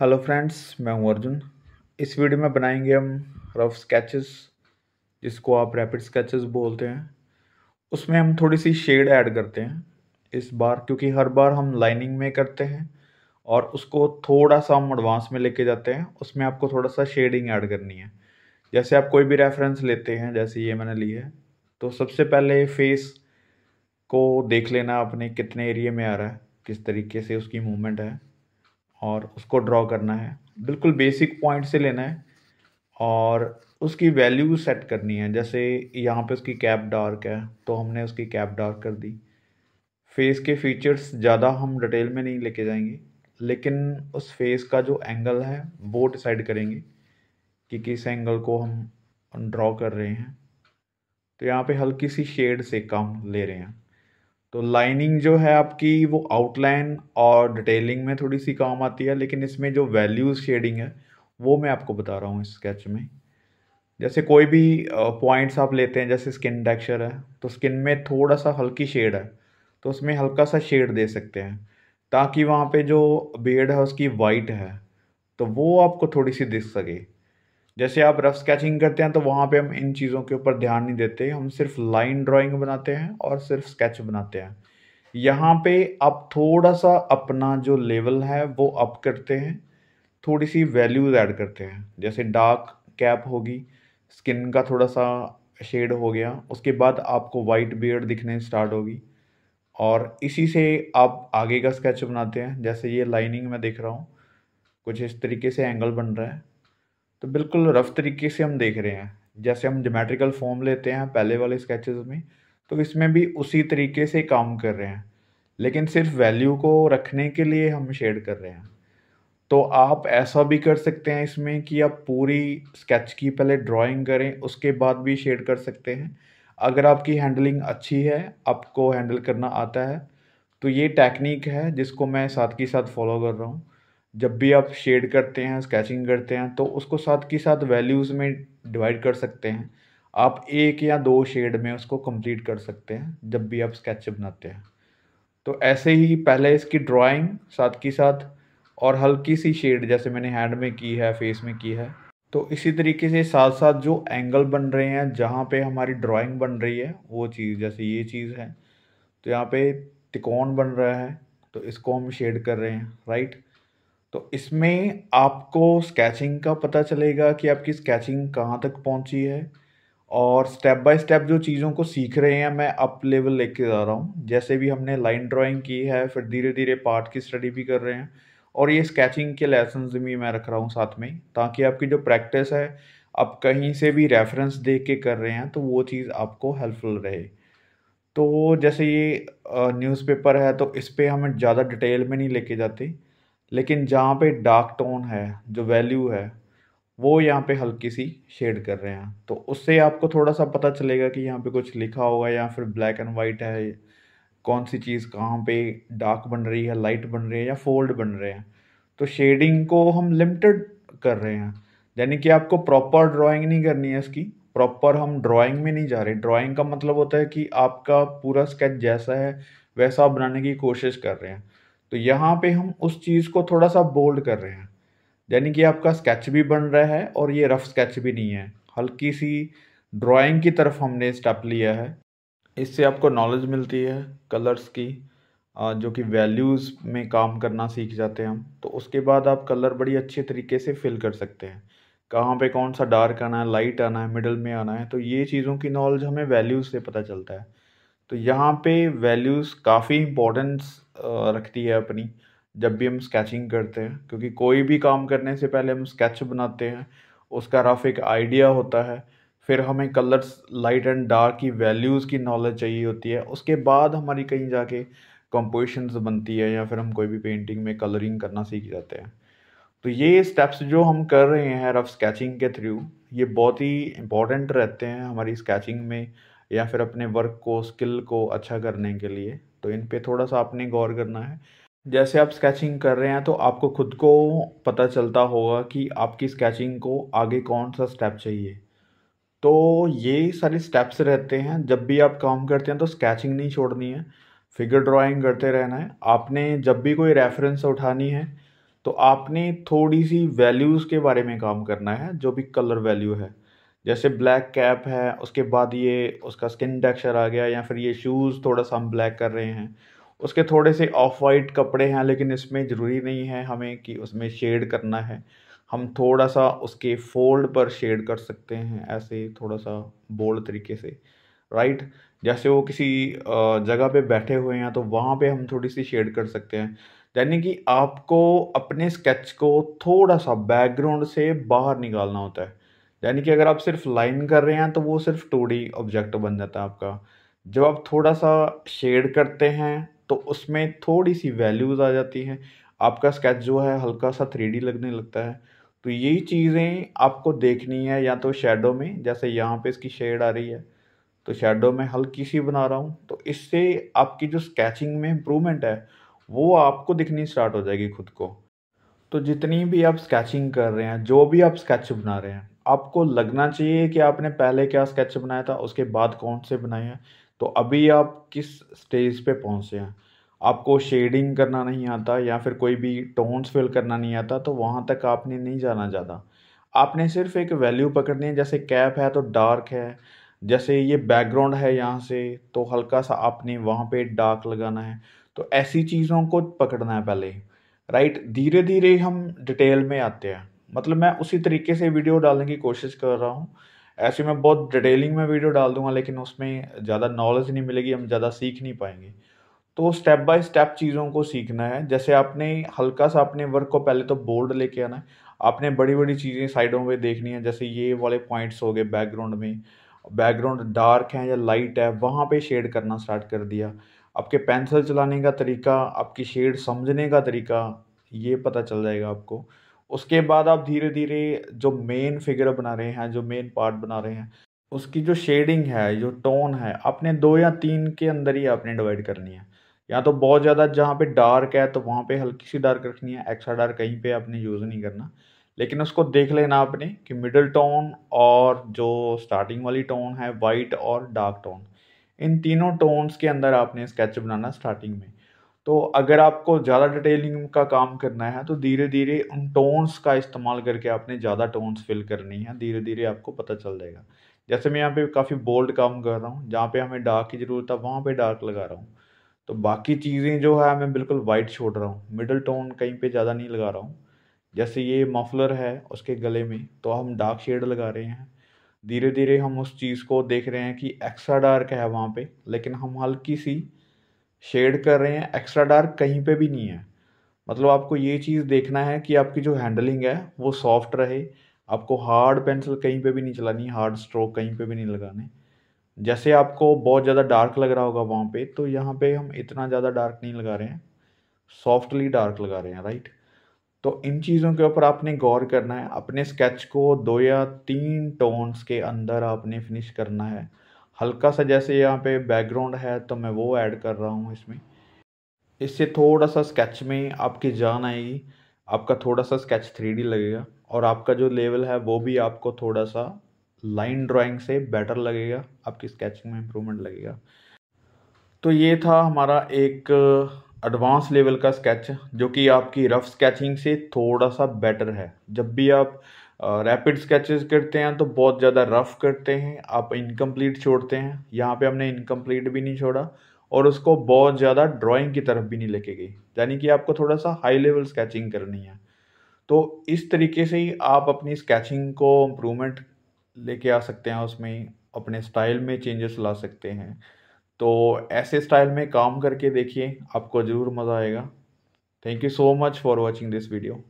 hello friends मैं हूं अर्जुन इस वीडियो में बनाएंगे हम रफ स्केचेस जिसको आप रैपिड स्केचेस बोलते हैं उसमें हम थोड़ी सी शेड ऐड करते हैं इस बार क्योंकि हर बार हम लाइनिंग में करते हैं और उसको थोड़ा सा हम एडवांस में लेके जाते हैं उसमें आपको थोड़ा सा शेडिंग ऐड करनी है जैसे आप कोई भी रेफरेंस लेते हैं जैसे ये मैंने ली है तो सबसे पहले फेस को देख लेना अपने कितने एरिए में आ रहा है किस तरीके से उसकी मूवमेंट है और उसको ड्रॉ करना है बिल्कुल बेसिक पॉइंट से लेना है और उसकी वैल्यू सेट करनी है जैसे यहाँ पे उसकी कैप डार्क है तो हमने उसकी कैप डार्क कर दी फेस के फीचर्स ज़्यादा हम डिटेल में नहीं लेके जाएंगे लेकिन उस फेस का जो एंगल है वो डिसाइड करेंगे कि किस एंगल को हम ड्रॉ कर रहे हैं तो यहाँ पे हल्की सी शेड से कम ले रहे हैं तो लाइनिंग जो है आपकी वो आउटलाइन और डिटेलिंग में थोड़ी सी काम आती है लेकिन इसमें जो वैल्यूज शेडिंग है वो मैं आपको बता रहा हूँ इस स्केच में जैसे कोई भी पॉइंट्स आप लेते हैं जैसे स्किन टेक्सचर है तो स्किन में थोड़ा सा हल्की शेड है तो उसमें हल्का सा शेड दे सकते हैं ताकि वहाँ पे जो बेड है उसकी वाइट है तो वो आपको थोड़ी सी दिख सके जैसे आप रफ स्केचिंग करते हैं तो वहाँ पे हम इन चीज़ों के ऊपर ध्यान नहीं देते हम सिर्फ लाइन ड्राइंग बनाते हैं और सिर्फ स्केच बनाते हैं यहाँ पे आप थोड़ा सा अपना जो लेवल है वो अप करते हैं थोड़ी सी वैल्यूज ऐड करते हैं जैसे डार्क कैप होगी स्किन का थोड़ा सा शेड हो गया उसके बाद आपको वाइट बियर्ड दिखने स्टार्ट होगी और इसी से आप आगे का स्केच बनाते हैं जैसे ये लाइनिंग मैं देख रहा हूँ कुछ इस तरीके से एंगल बन रहा है तो बिल्कुल रफ़ तरीके से हम देख रहे हैं जैसे हम जोमेट्रिकल फॉर्म लेते हैं पहले वाले स्केचेस में तो इसमें भी उसी तरीके से काम कर रहे हैं लेकिन सिर्फ वैल्यू को रखने के लिए हम शेड कर रहे हैं तो आप ऐसा भी कर सकते हैं इसमें कि आप पूरी स्केच की पहले ड्राइंग करें उसके बाद भी शेड कर सकते हैं अगर आपकी हैंडलिंग अच्छी है आपको हैंडल करना आता है तो ये टेक्निक है जिसको मैं साथ के साथ फॉलो कर रहा हूँ जब भी आप शेड करते हैं स्केचिंग करते हैं तो उसको साथ के साथ वैल्यूज़ में डिवाइड कर सकते हैं आप एक या दो शेड में उसको कंप्लीट कर सकते हैं जब भी आप स्केच बनाते हैं तो ऐसे ही पहले इसकी ड्राइंग साथ के साथ और हल्की सी शेड जैसे मैंने हैंड में की है फेस में की है तो इसी तरीके से साथ साथ जो एंगल बन रहे हैं जहाँ पे हमारी ड्राइंग बन रही है वो चीज़ जैसे ये चीज़ है तो यहाँ पे तिकोण बन रहा है तो इसको हम शेड कर रहे हैं राइट तो इसमें आपको स्केचिंग का पता चलेगा कि आपकी स्केचिंग कहाँ तक पहुँची है और स्टेप बाय स्टेप जो चीज़ों को सीख रहे हैं मैं अप लेवल लेके जा रहा हूँ जैसे भी हमने लाइन ड्राइंग की है फिर धीरे धीरे पार्ट की स्टडी भी कर रहे हैं और ये स्केचिंग के लेसन भी मैं रख रहा हूँ साथ में ताकि आपकी जो प्रैक्टिस है आप कहीं से भी रेफरेंस देख के कर रहे हैं तो वो चीज़ आपको हेल्पफुल रहे तो जैसे ये न्यूज़पेपर है तो इस पर हम ज़्यादा डिटेल में नहीं लेके जाते लेकिन जहाँ पे डार्क टोन है जो वैल्यू है वो यहाँ पे हल्की सी शेड कर रहे हैं तो उससे आपको थोड़ा सा पता चलेगा कि यहाँ पे कुछ लिखा होगा या फिर ब्लैक एंड वाइट है कौन सी चीज़ कहाँ पे डार्क बन रही है लाइट बन रही है या फोल्ड बन रहे हैं तो शेडिंग को हम लिमिटेड कर रहे हैं यानी कि आपको प्रॉपर ड्राइंग नहीं करनी है इसकी प्रॉपर हम ड्राइंग में नहीं जा रहे ड्राइंग का मतलब होता है कि आपका पूरा स्केच जैसा है वैसा आप बनाने की कोशिश कर रहे हैं तो यहाँ पे हम उस चीज़ को थोड़ा सा बोल्ड कर रहे हैं यानी कि आपका स्केच भी बन रहा है और ये रफ स्केच भी नहीं है हल्की सी ड्राइंग की तरफ हमने स्टेप लिया है इससे आपको नॉलेज मिलती है कलर्स की जो कि वैल्यूज़ में काम करना सीख जाते हैं हम तो उसके बाद आप कलर बड़ी अच्छे तरीके से फिल कर सकते हैं कहाँ पे कौन सा डार्क आना है लाइट आना है मिडल में आना है तो ये चीज़ों की नॉलेज हमें वैल्यूज़ से पता चलता है तो यहाँ पे वैल्यूज़ काफ़ी इम्पोर्टेंस रखती है अपनी जब भी हम स्केचिंग करते हैं क्योंकि कोई भी काम करने से पहले हम स्केच बनाते हैं उसका रफ एक आइडिया होता है फिर हमें कलर्स लाइट एंड डार्क की वैल्यूज़ की नॉलेज चाहिए होती है उसके बाद हमारी कहीं जाके कंपोजिशंस बनती है या फिर हम कोई भी पेंटिंग में कलरिंग करना सीख जाते हैं तो ये स्टेप्स जो हम कर रहे हैं रफ स्केचिंग के थ्रू ये बहुत ही इम्पोर्टेंट रहते हैं हमारी स्केचिंग में या फिर अपने वर्क को स्किल को अच्छा करने के लिए तो इन पे थोड़ा सा आपने गौर करना है जैसे आप स्केचिंग कर रहे हैं तो आपको खुद को पता चलता होगा कि आपकी स्केचिंग को आगे कौन सा स्टेप चाहिए तो ये सारे स्टेप्स रहते हैं जब भी आप काम करते हैं तो स्केचिंग नहीं छोड़नी है फिगर ड्राइंग करते रहना है आपने जब भी कोई रेफरेंस उठानी है तो आपने थोड़ी सी वैल्यूज़ के बारे में काम करना है जो भी कलर वैल्यू है जैसे ब्लैक कैप है उसके बाद ये उसका स्किन टेक्सचर आ गया या फिर ये शूज़ थोड़ा सा हम ब्लैक कर रहे हैं उसके थोड़े से ऑफ वाइट कपड़े हैं लेकिन इसमें ज़रूरी नहीं है हमें कि उसमें शेड करना है हम थोड़ा सा उसके फोल्ड पर शेड कर सकते हैं ऐसे थोड़ा सा बोल्ड तरीके से राइट जैसे वो किसी जगह पे बैठे हुए हैं तो वहाँ पे हम थोड़ी सी शेड कर सकते हैं यानी कि आपको अपने स्केच को थोड़ा सा बैकग्राउंड से बाहर निकालना होता है यानी कि अगर आप सिर्फ लाइन कर रहे हैं तो वो सिर्फ टू ऑब्जेक्ट बन जाता है आपका जब आप थोड़ा सा शेड करते हैं तो उसमें थोड़ी सी वैल्यूज़ आ जाती हैं आपका स्केच जो है हल्का सा थ्री लगने लगता है तो यही चीज़ें आपको देखनी है या तो शेडो में जैसे यहाँ पे इसकी शेड आ रही है तो शेडो में हल्की सी बना रहा हूँ तो इससे आपकी जो स्केचिंग में इम्प्रूवमेंट है वो आपको दिखनी स्टार्ट हो जाएगी खुद को तो जितनी भी आप स्केचिंग कर रहे हैं जो भी आप स्केच बना रहे हैं आपको लगना चाहिए कि आपने पहले क्या स्केच बनाया था उसके बाद कौन से बनाए हैं तो अभी आप किस स्टेज पे पहुँचे हैं आपको शेडिंग करना नहीं आता या फिर कोई भी टोन्स फिल करना नहीं आता तो वहाँ तक आपने नहीं जाना ज़्यादा आपने सिर्फ एक वैल्यू पकड़नी है जैसे कैप है तो डार्क है जैसे ये बैकग्राउंड है यहाँ से तो हल्का सा आपने वहाँ पे डार्क लगाना है तो ऐसी चीज़ों को पकड़ना है पहले राइट धीरे धीरे हम डिटेल में आते हैं मतलब मैं उसी तरीके से वीडियो डालने की कोशिश कर रहा हूँ ऐसे मैं बहुत डिटेलिंग में वीडियो डाल दूंगा लेकिन उसमें ज़्यादा नॉलेज नहीं मिलेगी हम ज़्यादा सीख नहीं पाएंगे तो स्टेप बाय स्टेप चीज़ों को सीखना है जैसे आपने हल्का सा अपने वर्क को पहले तो बोल्ड लेके आना है आपने बड़ी बड़ी चीज़ें साइडों में देखनी है जैसे ये वाले पॉइंट्स हो गए बैकग्राउंड में बैकग्राउंड डार्क है या लाइट है वहाँ पर शेड करना स्टार्ट कर दिया आपके पेंसिल चलाने का तरीका आपकी शेड समझने का तरीका ये पता चल जाएगा आपको उसके बाद आप धीरे धीरे जो मेन फिगर बना रहे हैं जो मेन पार्ट बना रहे हैं उसकी जो शेडिंग है जो टोन है आपने दो या तीन के अंदर ही आपने डिवाइड करनी है या तो बहुत ज़्यादा जहाँ पे डार्क है तो वहाँ पे हल्की सी डार्क रखनी है एक्स्ट्रा डार्क कहीं पे आपने यूज़ नहीं करना लेकिन उसको देख लेना आपने कि मिडल टोन और जो स्टार्टिंग वाली टोन है वाइट और डार्क टोन इन तीनों टोन्स के अंदर आपने स्केच बनाना स्टार्टिंग में तो अगर आपको ज़्यादा डिटेलिंग का काम करना है तो धीरे धीरे उन टोन्स का इस्तेमाल करके आपने ज़्यादा टोन्स फिल करनी है धीरे धीरे आपको पता चल जाएगा जैसे मैं यहाँ पे काफ़ी बोल्ड काम कर रहा हूँ जहाँ पे हमें डार्क की ज़रूरत है वहाँ पे डार्क लगा रहा हूँ तो बाकी चीज़ें जो है मैं बिल्कुल वाइट छोड़ रहा हूँ मिडल टोन कहीं पर ज़्यादा नहीं लगा रहा हूँ जैसे ये मफलर है उसके गले में तो हम डार्क शेड लगा रहे हैं धीरे धीरे हम उस चीज़ को देख रहे हैं कि एक्स्ट्रा डार्क है वहाँ पर लेकिन हम हल्की सी शेड कर रहे हैं एक्स्ट्रा डार्क कहीं पे भी नहीं है मतलब आपको ये चीज़ देखना है कि आपकी जो हैंडलिंग है वो सॉफ्ट रहे आपको हार्ड पेंसिल कहीं पे भी नहीं चलानी हार्ड स्ट्रोक कहीं पे भी नहीं लगाने जैसे आपको बहुत ज़्यादा डार्क लग रहा होगा वहाँ पे तो यहाँ पे हम इतना ज़्यादा डार्क नहीं लगा रहे हैं सॉफ्टली डार्क लगा रहे हैं राइट तो इन चीज़ों के ऊपर आपने गौर करना है अपने स्केच को दो या तीन टोन्स के अंदर आपने फिनिश करना है हल्का सा जैसे यहाँ पे बैकग्राउंड है तो मैं वो ऐड कर रहा हूँ इसमें इससे थोड़ा सा स्केच में आपकी जान आएगी आपका थोड़ा सा स्केच थ्री लगेगा और आपका जो लेवल है वो भी आपको थोड़ा सा लाइन ड्राइंग से बेटर लगेगा आपकी स्केचिंग में इम्प्रूवमेंट लगेगा तो ये था हमारा एक एडवांस लेवल का स्केच जो कि आपकी रफ स्केचिंग से थोड़ा सा बेटर है जब भी आप रैपिड स्केचेस करते हैं तो बहुत ज़्यादा रफ़ करते हैं आप इनकम्प्लीट छोड़ते हैं यहाँ पे हमने इनकम्प्लीट भी नहीं छोड़ा और उसको बहुत ज़्यादा ड्राइंग की तरफ भी नहीं लेके गई यानी कि आपको थोड़ा सा हाई लेवल स्केचिंग करनी है तो इस तरीके से ही आप अपनी स्केचिंग को इम्प्रूवमेंट लेके आ सकते हैं उसमें अपने स्टाइल में चेंजेस ला सकते हैं तो ऐसे स्टाइल में काम करके देखिए आपको ज़रूर मज़ा आएगा thank you so much for watching this video